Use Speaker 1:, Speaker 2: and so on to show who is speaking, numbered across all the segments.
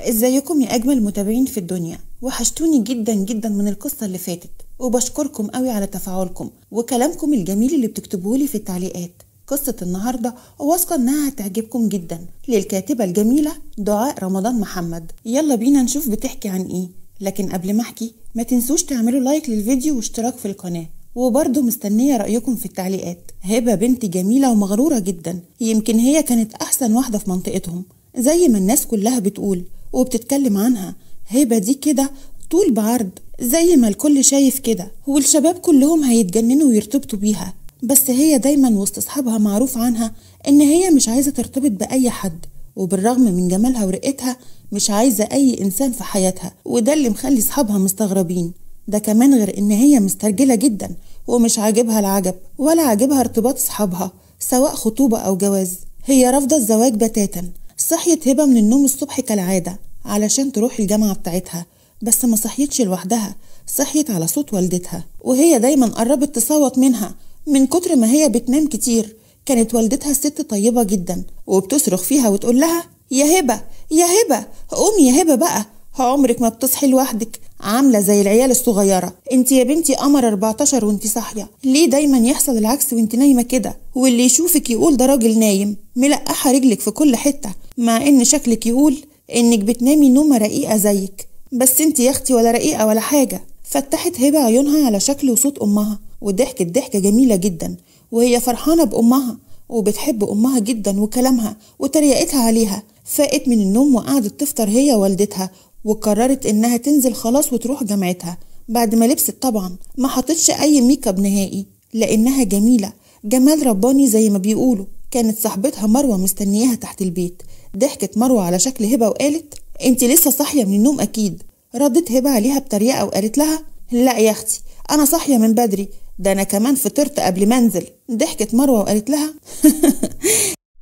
Speaker 1: ازيكم يا اجمل متابعين في الدنيا وحشتوني جدا جدا من القصه اللي فاتت وبشكركم قوي على تفاعلكم وكلامكم الجميل اللي بتكتبوه لي في التعليقات قصه النهارده واثقه انها هتعجبكم جدا للكاتبه الجميله دعاء رمضان محمد يلا بينا نشوف بتحكي عن ايه لكن قبل ما احكي ما تنسوش تعملوا لايك للفيديو واشتراك في القناه وبرضه مستنية رأيكم في التعليقات هبة بنت جميلة ومغرورة جدا يمكن هي كانت أحسن واحدة في منطقتهم زي ما الناس كلها بتقول وبتتكلم عنها هبة دي كده طول بعرض زي ما الكل شايف كده والشباب كلهم هيتجننوا ويرتبطوا بيها بس هي دايما وسط اصحابها معروف عنها ان هي مش عايزه ترتبط باي حد وبالرغم من جمالها ورقتها مش عايزه اي انسان في حياتها وده اللي مخلي اصحابها مستغربين ده كمان غير ان هي مسترجله جدا ومش عاجبها العجب ولا عاجبها ارتباط اصحابها سواء خطوبه او جواز هي رافضه الزواج بتاتا صحيت هبة من النوم الصبح كالعادة علشان تروح الجامعة بتاعتها بس ما صحيتش لوحدها صحيت على صوت والدتها وهي دايما قربت تصوت منها من كتر ما هي بتنام كتير كانت والدتها ست طيبة جدا وبتصرخ فيها وتقول لها يا هبة يا هبة قومي يا هبة بقى عمرك ما بتصحي لوحدك عاملة زي العيال الصغيرة انت يا بنتي قمر 14 وانت صاحية ليه دايما يحصل العكس وانت نايمة كده واللي يشوفك يقول ده راجل نايم ملقحة رجلك في كل حتة مع ان شكلك يقول انك بتنامي نومه رقيقه زيك بس انت يا اختي ولا رقيقه ولا حاجه فتحت هبه عيونها على شكل وصوت امها وضحكت ضحكه جميله جدا وهي فرحانه بامها وبتحب امها جدا وكلامها وتريقتها عليها فاقت من النوم وقعدت تفطر هي والدتها وقررت انها تنزل خلاص وتروح جامعتها بعد ما لبست طبعا ما حطتش اي ميك اب نهائي لانها جميله جمال رباني زي ما بيقولوا كانت صاحبتها مروه مستنياها تحت البيت ضحكت مروة على شكل هبة وقالت انت لسه صاحية من النوم أكيد ردت هبة عليها بتريقة وقالت لها لا يا أختي أنا صاحية من بدري ده أنا كمان فطرت قبل ما أنزل ضحكت مروة وقالت لها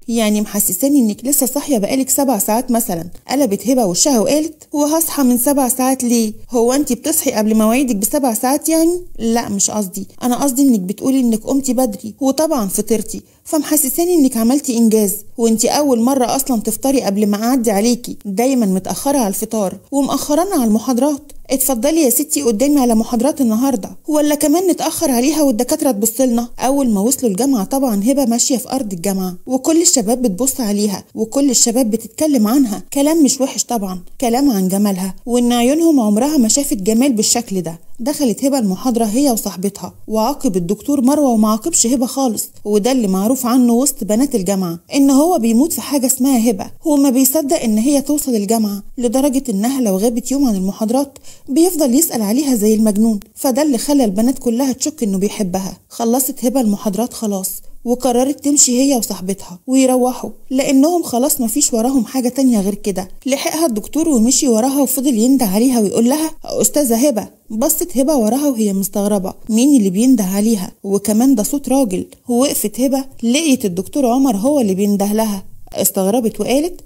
Speaker 1: يعني محسساني انك لسه صاحيه بقالك سبع ساعات مثلا قلبت هبه وشها وقالت وهصحى من سبع ساعات ليه هو انت بتصحي قبل مواعيدك بسبع ساعات يعني لا مش قصدي انا قصدي انك بتقولي انك قمتي بدري وطبعا فطرتي فمحسساني انك عملتي انجاز وانت اول مره اصلا تفطري قبل ما اعدي عليكي دايما متاخره على الفطار ومأخرانا على المحاضرات اتفضلي يا ستي قدامي على محاضرات النهارده ولا كمان نتاخر عليها والدكاتره تبص لنا اول ما وصلوا الجامعه طبعا هبه ماشيه في ارض الجامعه وكل الشباب بتبص عليها وكل الشباب بتتكلم عنها كلام مش وحش طبعا كلام عن جمالها وان عيونهم عمرها ما شافت جمال بالشكل ده دخلت هبه المحاضره هي وصاحبتها وعاقب الدكتور مروه وما عاقبش هبه خالص وده اللي معروف عنه وسط بنات الجامعه ان هو بيموت في حاجه اسمها هبه هو ما بيصدق ان هي توصل الجامعه لدرجه انها لو غابت يوم عن المحاضرات بيفضل يسال عليها زي المجنون فده اللي خلى البنات كلها تشك انه بيحبها خلصت هبه المحاضرات خلاص وقررت تمشي هي وصاحبتها ويروحوا لانهم خلاص مفيش وراهم حاجه تانية غير كده لحقها الدكتور ومشي وراها وفضل ينده عليها ويقول لها استاذه هبه بصت هبه وراها وهي مستغربه مين اللي بينده عليها وكمان ده صوت راجل ووقفت هبه لقيت الدكتور عمر هو اللي بينده لها استغربت وقالت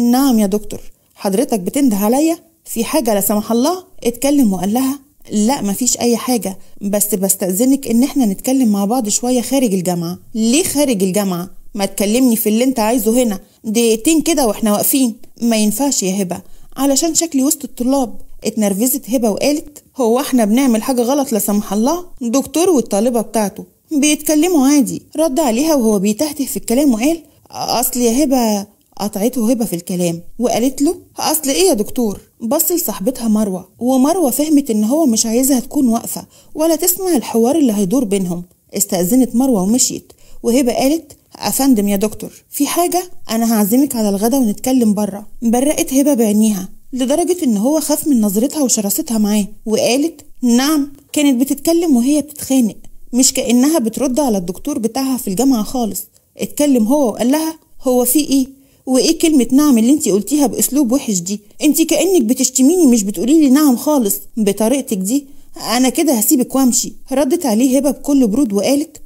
Speaker 1: نعم يا دكتور حضرتك بتنده عليا في حاجه لا سمح الله اتكلم وقال لها لا مفيش اي حاجه بس بستاذنك ان احنا نتكلم مع بعض شويه خارج الجامعه ليه خارج الجامعه ما تكلمني في اللي انت عايزه هنا دقيقتين كده واحنا واقفين ما ينفعش يا هبه علشان شكلي وسط الطلاب اتنرفزت هبه وقالت هو احنا بنعمل حاجه غلط لا سمح الله دكتور والطالبه بتاعته بيتكلموا عادي رد عليها وهو بيتهته في الكلام وقال اصل يا هبه قطعته هبة في الكلام وقالت له أصل إيه يا دكتور بص لصاحبتها مروة ومروة فهمت إن هو مش عايزها تكون واقفة ولا تسمع الحوار اللي هيدور بينهم استأذنت مروة ومشيت وهبة قالت أفندم يا دكتور في حاجة أنا هعزمك على الغدا ونتكلم بره برقت هبة بعينيها لدرجة إن هو خاف من نظرتها وشراستها معاه وقالت نعم كانت بتتكلم وهي بتتخانق مش كأنها بترد على الدكتور بتاعها في الجامعة خالص اتكلم هو وقال لها هو في ايه وايه كلمه نعم اللي انت قلتيها باسلوب وحش دي انت كانك بتشتميني مش بتقولي لي نعم خالص بطريقتك دي انا كده هسيبك وامشي ردت عليه هبه بكل برود وقالت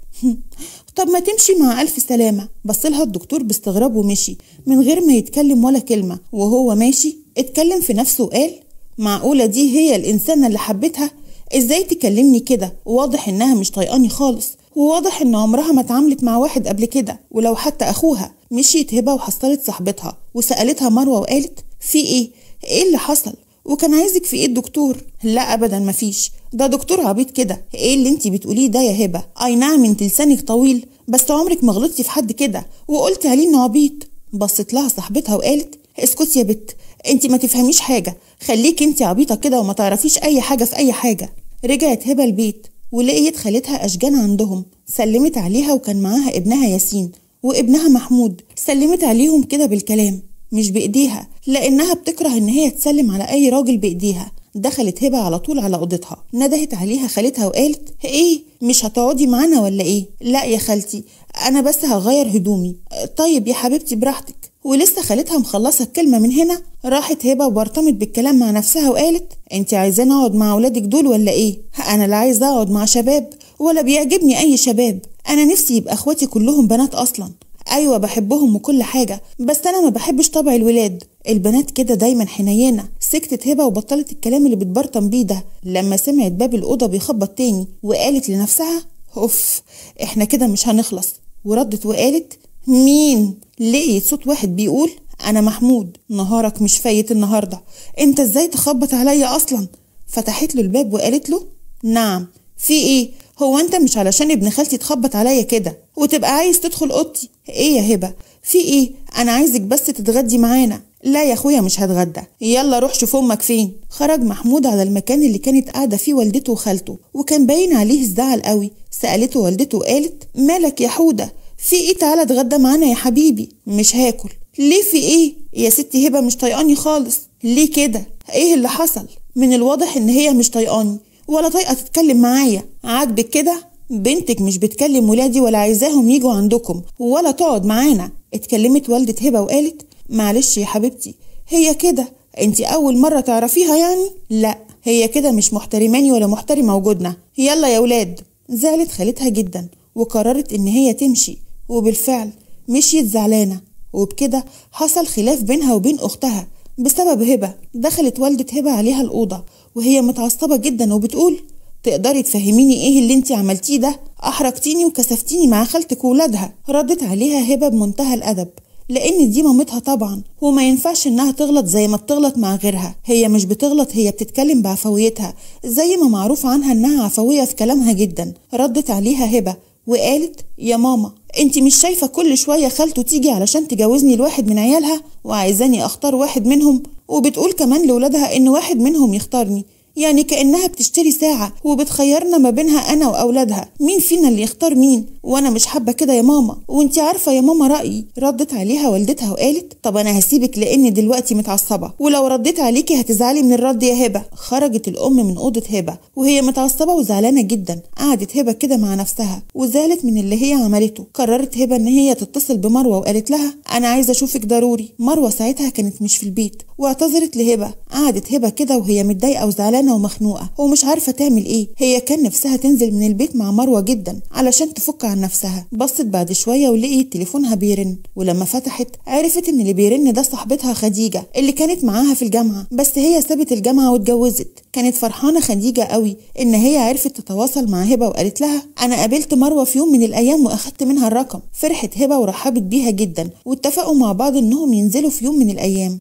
Speaker 1: طب ما تمشي مع ألف سلامة بصلها الدكتور باستغراب ومشي من غير ما يتكلم ولا كلمة وهو ماشي اتكلم في نفسه وقال معقولة دي هي الإنسانة اللي حبيتها ازاي تكلمني كده واضح انها مش طايقاني خالص وواضح ان عمرها ما اتعاملت مع واحد قبل كده ولو حتى اخوها مشيت هبه وحصلت صاحبتها وسالتها مروه وقالت في ايه ايه اللي حصل وكان عايزك في ايه الدكتور لا ابدا مفيش ده دكتور عبيط كده ايه اللي انت بتقوليه ده يا هبه اي نعم انت لسانك طويل بس عمرك ما غلطتي في حد كده وقلت عليه انه عبيط بصت لها صاحبتها وقالت اسكتي يا بت انت ما تفهميش حاجه خليك انت عبيطه كده وما تعرفيش اي حاجه في اي حاجه رجعت هبه البيت ولقيت خالتها اشجان عندهم سلمت عليها وكان معاها ابنها ياسين وابنها محمود سلمت عليهم كده بالكلام مش بايديها لانها بتكره ان هي تسلم على اي راجل بايديها دخلت هبه على طول على اوضتها ندهت عليها خالتها وقالت ايه مش هتقعدي معانا ولا ايه لا يا خالتي انا بس هغير هدومي طيب يا حبيبتي براحتك ولسه خالتها مخلصه الكلمه من هنا راحت هبه وبرطمت بالكلام مع نفسها وقالت انت عايزاني اقعد مع اولادك دول ولا ايه انا لا عايزه اقعد مع شباب ولا بيعجبني أي شباب أنا نفسي يبقى إخواتي كلهم بنات أصلا أيوة بحبهم وكل حاجة بس أنا ما بحبش طبع الولاد البنات كده دايما حنينة سكتت هبة وبطلت الكلام اللي بتبرطم بيه ده لما سمعت باب الأوضة بيخبط تاني وقالت لنفسها أوف إحنا كده مش هنخلص وردت وقالت مين لقيت صوت واحد بيقول أنا محمود نهارك مش فايت النهاردة أنت إزاي تخبط عليا أصلا فتحت له الباب وقالت له نعم في إيه هو انت مش علشان ابن خالتي تخبط عليا كده وتبقى عايز تدخل اوضتي ايه يا هبه في ايه انا عايزك بس تتغدي معانا لا يا اخويا مش هتغدى يلا روح شوف امك فين خرج محمود على المكان اللي كانت قاعده فيه والدته وخالته وكان باين عليه الزعل قوي سالته والدته وقالت مالك يا حوده في ايه تعالى اتغدى معانا يا حبيبي مش هاكل ليه في ايه يا ستي هبه مش طايقاني خالص ليه كده ايه اللي حصل من الواضح ان هي مش طايقاني ولا طايقه تتكلم معايا عاجبك كده بنتك مش بتكلم ولادي ولا عايزاهم يجوا عندكم ولا تقعد معانا اتكلمت والدة هبة وقالت معلش يا حبيبتي هي كده انت اول مرة تعرفيها يعني لا هي كده مش محترماني ولا محترمة وجودنا يلا يا ولاد زعلت خالتها جدا وقررت ان هي تمشي وبالفعل مشيت زعلانة وبكده حصل خلاف بينها وبين اختها بسبب هبة دخلت والدة هبة عليها الأوضة وهي متعصبة جدا وبتقول تقدري تفهميني ايه اللي انت عملتيه ده احرجتيني وكسفتيني مع خالتك وولادها ردت عليها هبه بمنتهى الادب لان دي مامتها طبعا وما ينفعش انها تغلط زي ما بتغلط مع غيرها هي مش بتغلط هي بتتكلم بعفويتها زي ما معروف عنها انها عفويه في كلامها جدا ردت عليها هبه وقالت يا ماما انت مش شايفه كل شويه خالته تيجي علشان تجوزني لواحد من عيالها وعايزاني اختار واحد منهم وبتقول كمان لولادها إن واحد منهم يختارني يعني كأنها بتشتري ساعة وبتخيرنا ما بينها أنا وأولادها مين فينا اللي يختار مين وأنا مش حابة كده يا ماما وأنت عارفة يا ماما رأيي ردت عليها والدتها وقالت طب أنا هسيبك لأن دلوقتي متعصبة ولو رديت عليكي هتزعلي من الرد يا هبة خرجت الأم من أوضة هبة وهي متعصبة وزعلانة جدا قعدت هبة كده مع نفسها وزعلت من اللي هي عملته قررت هبة إن هي تتصل بمروة وقالت لها أنا عايزة أشوفك ضروري مروة ساعتها كانت مش في البيت واعتذرت لهبة قعدت هبة كده وهي متضايقة وزعلانة زعلانه ومخنوقه ومش عارفه تعمل ايه هي كان نفسها تنزل من البيت مع مروه جدا علشان تفك عن نفسها بصت بعد شويه ولقيت تليفونها بيرن ولما فتحت عرفت ان اللي بيرن ده صاحبتها خديجه اللي كانت معاها في الجامعه بس هي سابت الجامعه واتجوزت كانت فرحانه خديجه قوي ان هي عرفت تتواصل مع هبه وقالت لها انا قابلت مروه في يوم من الايام واخدت منها الرقم فرحت هبه ورحبت بيها جدا واتفقوا مع بعض انهم ينزلوا في يوم من الايام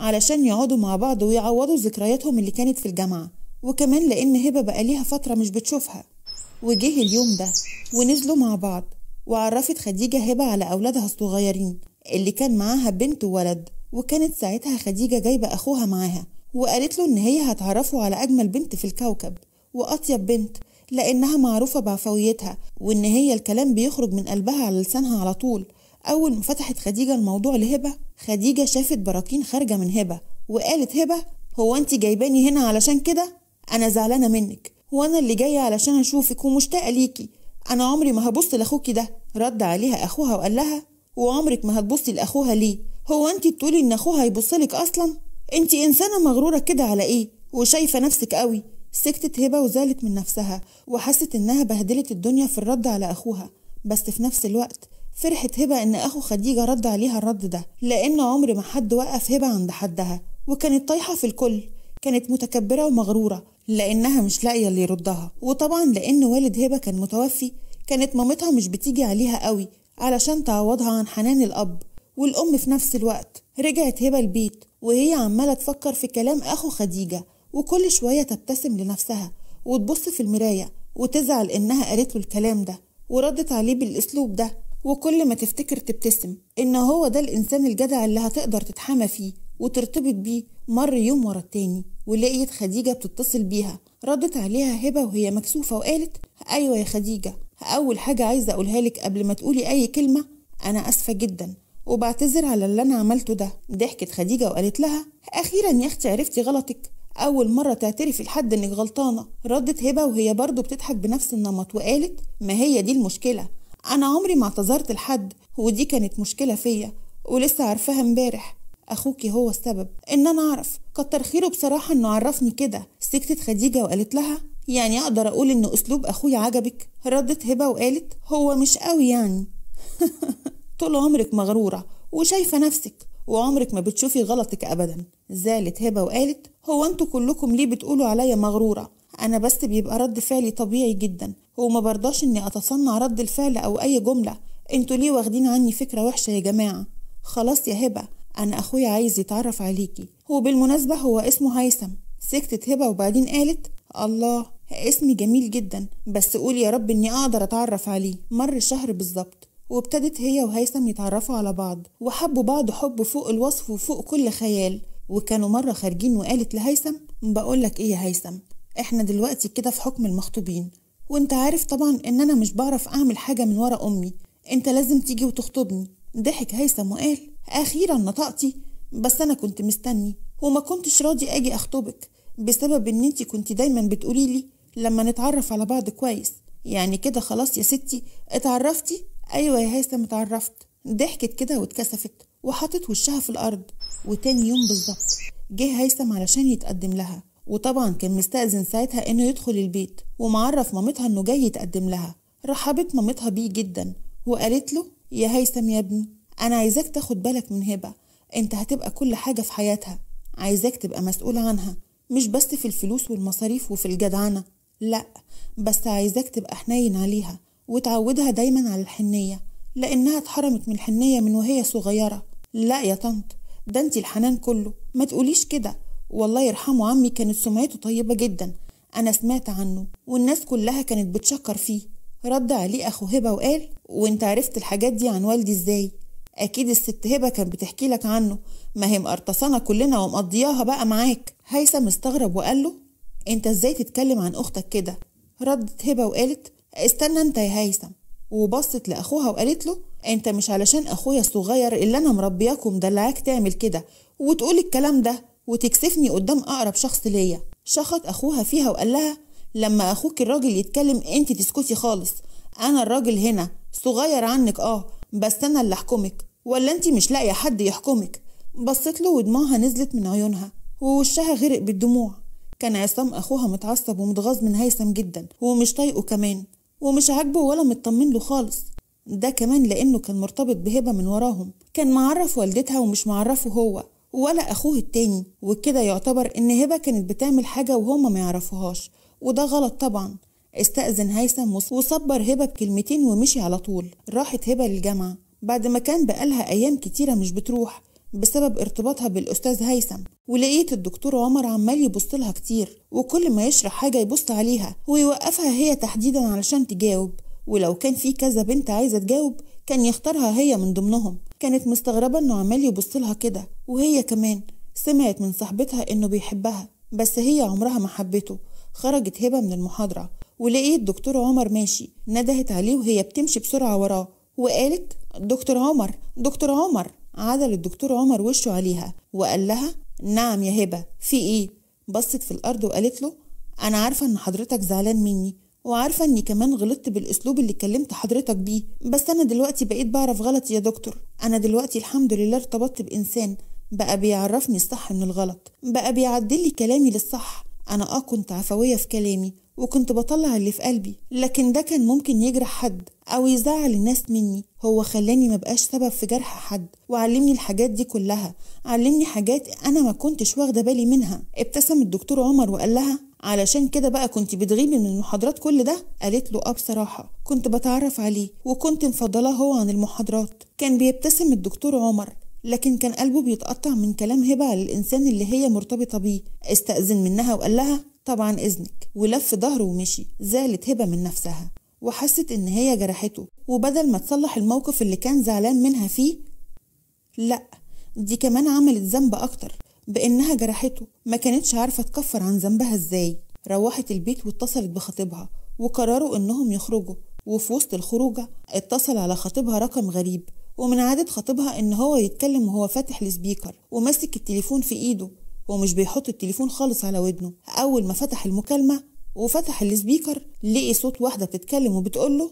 Speaker 1: علشان يقعدوا مع بعض ويعوضوا ذكرياتهم اللي كانت في الجامعة وكمان لأن هبة بقى ليها فترة مش بتشوفها وجه اليوم ده ونزلوا مع بعض وعرفت خديجة هبة على أولادها الصغيرين اللي كان معاها بنت وولد وكانت ساعتها خديجة جايبة أخوها معاها وقالت له إن هي هتعرفه على أجمل بنت في الكوكب وأطيب بنت لأنها معروفة بعفويتها وإن هي الكلام بيخرج من قلبها على لسانها على طول أول ما فتحت خديجة الموضوع لهبة خديجة شافت براكين خارجة من هبة وقالت هبة هو أنت جايباني هنا علشان كده أنا زعلانة منك وأنا اللي جاية علشان أشوفك ومشتاقة ليكي أنا عمري ما هبص لأخوكي ده رد عليها أخوها وقال لها وعمرك ما هتبصي لأخوها ليه هو أنت بتقولي إن أخوها هيبصلك أصلا أنت إنسانة مغرورة كده على إيه وشايفة نفسك قوي سكتت هبة وزالت من نفسها وحست إنها بهدلت الدنيا في الرد على أخوها بس في نفس الوقت فرحت هبة إن أخو خديجة رد عليها الرد ده لأن عمر ما حد وقف هبة عند حدها وكانت طايحة في الكل كانت متكبرة ومغرورة لأنها مش لاقية اللي يردها وطبعا لأن والد هبة كان متوفي كانت مامتها مش بتيجي عليها قوي علشان تعوضها عن حنان الأب والأم في نفس الوقت رجعت هبة البيت وهي عمالة تفكر في كلام أخو خديجة وكل شوية تبتسم لنفسها وتبص في المراية وتزعل إنها قالت له الكلام ده وردت عليه بالأسلوب ده وكل ما تفتكر تبتسم إن هو ده الإنسان الجدع اللي هتقدر تتحمى فيه وترتبط بيه مر يوم ورا التاني ولقيت خديجة بتتصل بيها ردت عليها هبة وهي مكسوفة وقالت أيوة يا خديجة أول حاجة عايزة أقولها لك قبل ما تقولي أي كلمة أنا أسفة جدا وبعتذر على اللي أنا عملته ده ضحكت خديجة وقالت لها أخيرا يا أختي عرفتي غلطك أول مرة تعترفي لحد إنك غلطانة ردت هبة وهي برضو بتضحك بنفس النمط وقالت ما هي دي المشكلة أنا عمري ما اعتذرت لحد ودي كانت مشكلة فيا ولسه عارفاها امبارح أخوكي هو السبب إن أنا أعرف كتر خيره بصراحة إنه عرفني كده سكتت خديجة وقالت لها يعني أقدر أقول إن أسلوب أخويا عجبك ردت هبة وقالت هو مش قوي يعني طول عمرك مغرورة وشايفة نفسك وعمرك ما بتشوفي غلطك أبدا زالت هبة وقالت هو أنتوا كلكم ليه بتقولوا عليا مغرورة أنا بس بيبقى رد فعلي طبيعي جدا وما برضاش اني اتصنع رد الفعل او اي جمله انتوا ليه واخدين عني فكره وحشه يا جماعه خلاص يا هبه انا اخويا عايز يتعرف عليكي وبالمناسبه هو اسمه هيثم سكتت هبه وبعدين قالت الله اسمي جميل جدا بس قول يا رب اني اقدر اتعرف عليه مر شهر بالظبط وابتدت هي وهيثم يتعرفوا على بعض وحبوا بعض حب فوق الوصف وفوق كل خيال وكانوا مرة خارجين وقالت لهيثم بقولك ايه يا هيثم احنا دلوقتي كده في حكم المخطوبين وانت عارف طبعا ان انا مش بعرف اعمل حاجه من ورا امي انت لازم تيجي وتخطبني ضحك هيثم وقال اخيرا نطقتي بس انا كنت مستني وما كنتش راضي اجي اخطبك بسبب ان انت كنت دايما بتقولي لي لما نتعرف على بعض كويس يعني كده خلاص يا ستي اتعرفتي ايوه يا هيثم اتعرفت ضحكت كده واتكسفت وحطت وشها في الارض وتاني يوم بالظبط جه هيثم علشان يتقدم لها وطبعا كان مستأذن ساعتها إنه يدخل البيت ومعرف مامتها إنه جاي يتقدم لها رحبت مامتها بيه جدا وقالت له يا هيثم يا ابني أنا عايزاك تاخد بالك من هبة أنت هتبقى كل حاجة في حياتها عايزاك تبقى مسؤول عنها مش بس في الفلوس والمصاريف وفي الجدعنة لأ بس عايزاك تبقى حنين عليها وتعودها دايما على الحنية لأنها اتحرمت من الحنية من وهي صغيرة لأ يا طنط ده انت الحنان كله ما تقوليش كده والله يرحمه عمي كانت سمعته طيبة جدا أنا سمعت عنه والناس كلها كانت بتشكر فيه رد عليه أخو هبة وقال وانت عرفت الحاجات دي عن والدي ازاي أكيد الست هبة كانت بتحكي لك عنه ما هي مقرطصانة كلنا ومقضياها بقى معاك هيثم استغرب وقال له انت ازاي تتكلم عن أختك كده ردت هبة وقالت استنى انت يا هيثم وبصت لأخوها وقالت له انت مش علشان أخويا الصغير اللي أنا مربياكم ومدلعاك تعمل كده وتقول الكلام ده وتكسفني قدام أقرب شخص ليا شخط أخوها فيها وقال لها لما أخوك الراجل يتكلم أنت تسكتي خالص أنا الراجل هنا صغير عنك آه بس أنا اللي أحكمك ولا أنت مش لاقية حد يحكمك بصت له ودموعها نزلت من عيونها ووشها غرق بالدموع كان عصام أخوها متعصب ومتغاظ من هيثم جدا ومش طايقه كمان ومش عاجبه ولا مطمن له خالص ده كمان لأنه كان مرتبط بهبة من وراهم كان معرف والدتها ومش معرفه هو ولا اخوه التاني وكده يعتبر ان هبه كانت بتعمل حاجه وهما ما يعرفوهاش وده غلط طبعا استأذن هيثم وصبر هبه بكلمتين ومشي على طول راحت هبه للجامعه بعد ما كان بقالها ايام كتيره مش بتروح بسبب ارتباطها بالاستاذ هيثم ولقيت الدكتور عمر عمال يبصلها كتير وكل ما يشرح حاجه يبص عليها ويوقفها هي تحديدا علشان تجاوب ولو كان في كذا بنت عايزه تجاوب كان يختارها هي من ضمنهم كانت مستغربة إنه عمال يبص لها كده وهي كمان سمعت من صاحبتها إنه بيحبها بس هي عمرها ما حبته خرجت هبة من المحاضرة ولقيت دكتور عمر ماشي ندهت عليه وهي بتمشي بسرعة وراه وقالت دكتور عمر دكتور عمر عدل الدكتور عمر وشه عليها وقال لها نعم يا هبة في ايه بصت في الارض وقالت له انا عارفة ان حضرتك زعلان مني وعارفة اني كمان غلطت بالاسلوب اللي كلمت حضرتك بيه بس انا دلوقتي بقيت بعرف غلطي يا دكتور انا دلوقتي الحمد لله ارتبطت بانسان بقى بيعرفني الصح من الغلط بقى بيعدلي كلامي للصح انا اه كنت عفوية في كلامي وكنت بطلع اللي في قلبي لكن ده كان ممكن يجرح حد او يزعل الناس مني هو خلاني مبقاش سبب في جرح حد وعلمني الحاجات دي كلها علمني حاجات انا ما كنتش واخده بالي منها ابتسم الدكتور عمر وقال لها علشان كده بقى كنت بتغيبي من المحاضرات كل ده قالت له اه بصراحه كنت بتعرف عليه وكنت مفضلاه هو عن المحاضرات كان بيبتسم الدكتور عمر لكن كان قلبه بيتقطع من كلام هبه على الانسان اللي هي مرتبطه بيه استأذن منها وقال لها طبعا اذنك ولف ظهره ومشي زعلت هبه من نفسها وحست ان هي جرحته وبدل ما تصلح الموقف اللي كان زعلان منها فيه لا دي كمان عملت ذنب اكتر بإنها جرحته ما كانتش عارفة تكفر عن ذنبها إزاي روحت البيت واتصلت بخطيبها وقرروا إنهم يخرجوا وفي وسط الخروجة اتصل على خطيبها رقم غريب ومن عادة خطيبها إن هو يتكلم وهو فاتح السبيكر وماسك التليفون في إيده ومش بيحط التليفون خالص على ودنه أول ما فتح المكالمة وفتح السبيكر لقي صوت واحدة بتتكلم وبتقول له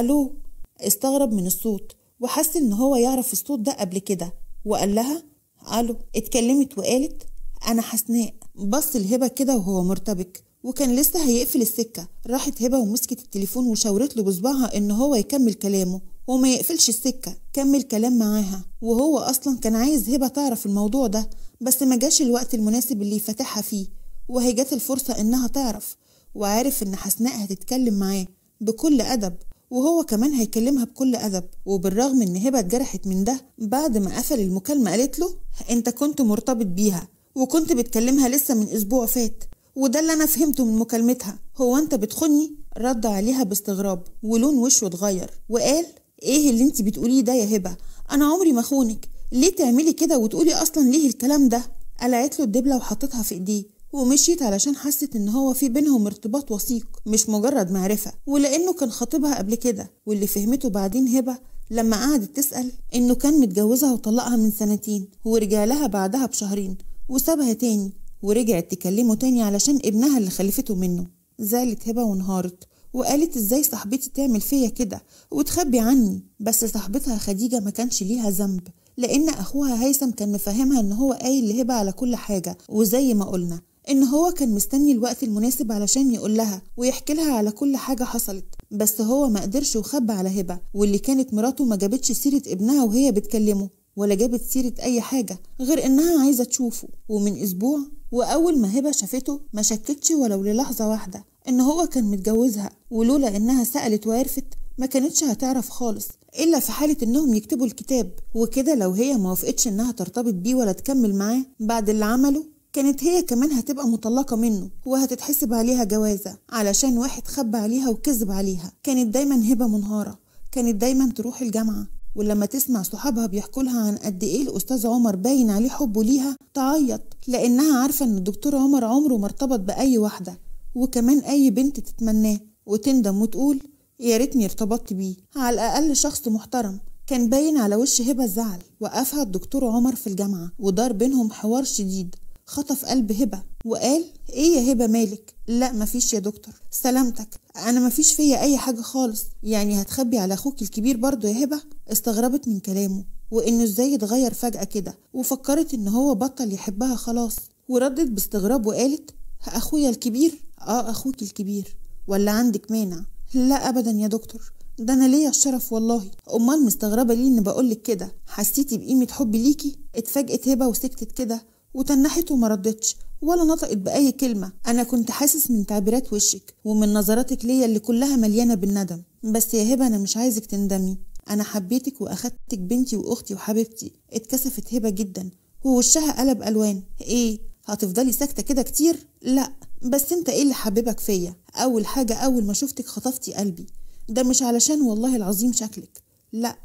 Speaker 1: ألو استغرب من الصوت وحس إن هو يعرف الصوت ده قبل كده وقال لها الو اتكلمت وقالت انا حسناء بص لهبه كده وهو مرتبك وكان لسه هيقفل السكه راحت هبه ومسكت التليفون وشاورت له بصبعها ان هو يكمل كلامه وما يقفلش السكه كمل كلام معاها وهو اصلا كان عايز هبه تعرف الموضوع ده بس ما جاش الوقت المناسب اللي يفتحها فيه وهي جات الفرصه انها تعرف وعارف ان حسناء هتتكلم معاه بكل ادب وهو كمان هيكلمها بكل أدب وبالرغم إن هبة اتجرحت من ده بعد ما قفل المكالمة قالت له أنت كنت مرتبط بيها وكنت بتكلمها لسه من أسبوع فات وده اللي أنا فهمته من مكالمتها هو أنت بتخني رد عليها باستغراب ولون وشه اتغير وقال إيه اللي أنت بتقوليه ده يا هبة أنا عمري ما خونك ليه تعملي كده وتقولي أصلا ليه الكلام ده قلعت له الدبلة وحطتها في إيديه ومشيت علشان حست ان هو في بينهم ارتباط وثيق مش مجرد معرفة ولانه كان خطيبها قبل كده واللي فهمته بعدين هبة لما قعدت تسأل انه كان متجوزها وطلقها من سنتين ورجع لها بعدها بشهرين وسابها تاني ورجعت تكلمه تاني علشان ابنها اللي خلفته منه زعلت هبة وانهارت وقالت ازاي صاحبتي تعمل فيا كده وتخبي عني بس صاحبتها خديجة ما كانش ليها ذنب لان اخوها هيثم كان مفهمها ان هو قايل لهبة على كل حاجة وزي ما قلنا إن هو كان مستني الوقت المناسب علشان يقول لها ويحكي لها على كل حاجة حصلت بس هو ما قدرش وخبى على هبة واللي كانت مراته ما جابتش سيرة ابنها وهي بتكلمه ولا جابت سيرة أي حاجة غير إنها عايزة تشوفه ومن أسبوع وأول ما هبة شافته ما شكتش ولو للحظة واحدة إن هو كان متجوزها ولولا إنها سألت وعرفت ما كانتش هتعرف خالص إلا في حالة إنهم يكتبوا الكتاب وكده لو هي ما وافقتش إنها ترتبط بيه ولا تكمل معاه بعد اللي عمله كانت هي كمان هتبقى مطلقة منه وهتتحسب عليها جوازة علشان واحد خب عليها وكذب عليها كانت دايما هبة منهارة كانت دايما تروح الجامعة ولما تسمع صحابها بيحكوا لها عن قد ايه الاستاذ عمر باين عليه حبه ليها تعيط لانها عارفه ان الدكتور عمر عمره ما ارتبط باي واحده وكمان اي بنت تتمناه وتندم وتقول يا ريتني ارتبطت بيه على الاقل شخص محترم كان باين على وش هبه الزعل وقفها الدكتور عمر في الجامعه ودار بينهم حوار شديد خطف قلب هبة وقال ايه يا هبة مالك لا مفيش يا دكتور سلامتك انا مفيش فيا اي حاجة خالص يعني هتخبي على اخوك الكبير برضه يا هبة استغربت من كلامه وانه ازاي اتغير فجأة كده وفكرت ان هو بطل يحبها خلاص وردت باستغراب وقالت اخويا الكبير اه اخوك الكبير ولا عندك مانع لا ابدا يا دكتور ده انا ليا الشرف والله امال مستغربه ليه ان بقولك كده حسيتي بقيمه حبي ليكي اتفاجئت هبه وسكتت كده وتنحت وما ردتش ولا نطقت بأي كلمة أنا كنت حاسس من تعبيرات وشك ومن نظراتك ليا اللي كلها مليانة بالندم بس يا هبة أنا مش عايزك تندمي أنا حبيتك وأخدتك بنتي وأختي وحبيبتي اتكسفت هبة جدا ووشها قلب ألوان إيه هتفضلي ساكتة كده كتير؟ لأ بس أنت إيه اللي حبيبك فيا؟ أول حاجة أول ما شفتك خطفتي قلبي ده مش علشان والله العظيم شكلك لأ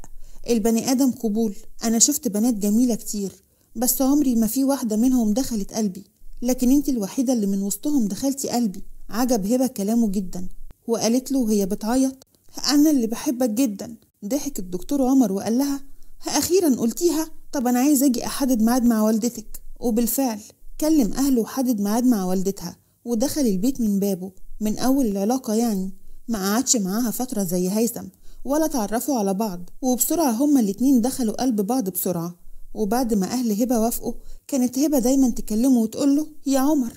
Speaker 1: البني آدم قبول أنا شفت بنات جميلة كتير بس عمري ما في واحدة منهم دخلت قلبي لكن انت الوحيدة اللي من وسطهم دخلتي قلبي عجب هبة كلامه جدا وقالت له وهي بتعيط أنا اللي بحبك جدا ضحك الدكتور عمر وقال لها أخيرا قلتيها طب أنا عايز أجي أحدد ميعاد مع والدتك وبالفعل كلم أهله وحدد ميعاد مع والدتها ودخل البيت من بابه من أول العلاقة يعني ما قعدش معاها فترة زي هيثم ولا تعرفوا على بعض وبسرعة هما الاتنين دخلوا قلب بعض بسرعة وبعد ما أهل هبة وافقوا كانت هبة دايما تكلمه وتقوله يا عمر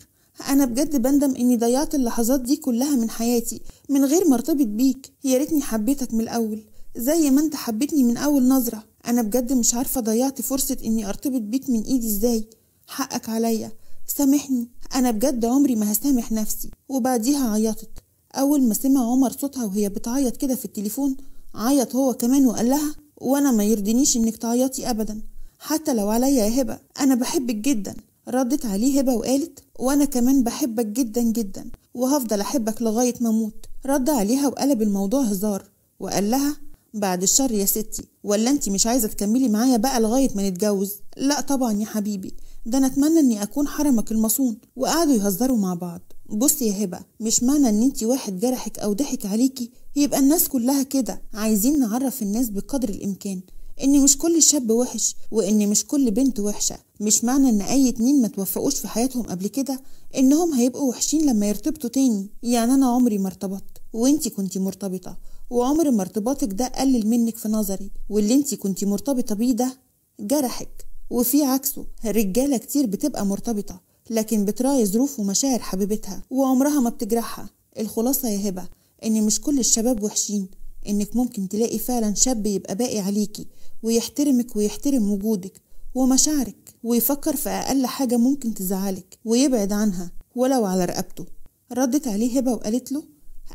Speaker 1: أنا بجد بندم إني ضيعت اللحظات دي كلها من حياتي من غير ما ارتبط بيك يا ريتني حبيتك من الأول زي ما أنت حبيتني من أول نظرة أنا بجد مش عارفة ضيعت فرصة إني ارتبط بيك من إيدي إزاي حقك عليا سامحني أنا بجد عمري ما هسامح نفسي وبعديها عيطت أول ما سمع عمر صوتها وهي بتعيط كده في التليفون عيط هو كمان وقال لها وأنا ما يرضينيش إنك تعيطي أبدا حتى لو عليا يا هبة أنا بحبك جدا ردت عليه هبة وقالت وأنا كمان بحبك جدا جدا وهفضل أحبك لغاية ما أموت رد عليها وقلب الموضوع هزار وقال لها بعد الشر يا ستي ولا انت مش عايزة تكملي معايا بقى لغاية ما نتجوز لا طبعا يا حبيبي ده انا اتمنى اني اكون حرمك المصون وقعدوا يهزروا مع بعض بصي يا هبه مش معنى ان انت واحد جرحك او ضحك عليكي يبقى الناس كلها كده عايزين نعرف الناس بقدر الامكان ان مش كل شاب وحش وان مش كل بنت وحشه مش معنى ان اي اتنين ما توفقوش في حياتهم قبل كده انهم هيبقوا وحشين لما يرتبطوا تاني يعني انا عمري ما ارتبطت وانتي كنتي مرتبطه وعمر ما ارتباطك ده قلل منك في نظري واللي انتي كنتي مرتبطه بيه ده جرحك وفي عكسه رجاله كتير بتبقى مرتبطه لكن بتراعي ظروف ومشاعر حبيبتها وعمرها ما بتجرحها الخلاصه يا هبه ان مش كل الشباب وحشين انك ممكن تلاقي فعلا شاب يبقى باقي عليكي ويحترمك ويحترم وجودك ومشاعرك ويفكر في اقل حاجه ممكن تزعلك ويبعد عنها ولو على رقبته ردت عليه هبه وقالت له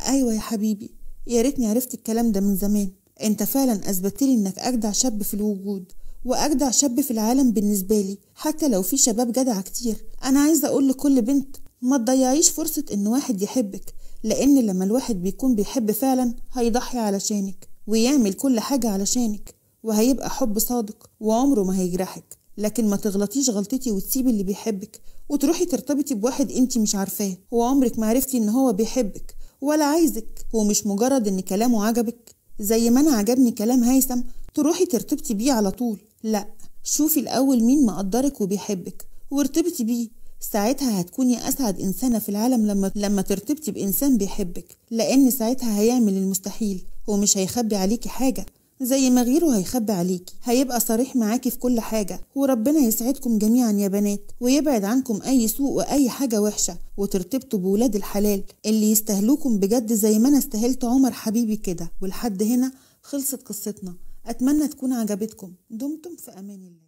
Speaker 1: ايوه يا حبيبي يا ريتني عرفت الكلام ده من زمان انت فعلا اثبت لي انك اجدع شاب في الوجود واجدع شاب في العالم بالنسبه لي حتى لو في شباب جدع كتير انا عايزه اقول لكل بنت ما تضيعيش فرصه ان واحد يحبك لأن لما الواحد بيكون بيحب فعلا هيضحي علشانك ويعمل كل حاجة علشانك وهيبقى حب صادق وعمره ما هيجرحك لكن ما تغلطيش غلطتي وتسيبي اللي بيحبك وتروحي ترتبطي بواحد انت مش عارفاه وعمرك ما عرفتي ان هو بيحبك ولا عايزك هو مش مجرد ان كلامه عجبك زي ما انا عجبني كلام هيثم تروحي ترتبطي بيه على طول لا شوفي الاول مين مقدرك وبيحبك وارتبطي بيه ساعتها هتكوني أسعد إنسانة في العالم لما لما ترتبطي بإنسان بيحبك لأن ساعتها هيعمل المستحيل ومش هيخبي عليكي حاجة زي ما غيره هيخبي عليكي هيبقى صريح معاكي في كل حاجة وربنا يسعدكم جميعا يا بنات ويبعد عنكم أي سوء وأي حاجة وحشة وترتبطوا بولاد الحلال اللي يستهلوكم بجد زي ما أنا استهلت عمر حبيبي كده ولحد هنا خلصت قصتنا أتمنى تكون عجبتكم دمتم في أمان الله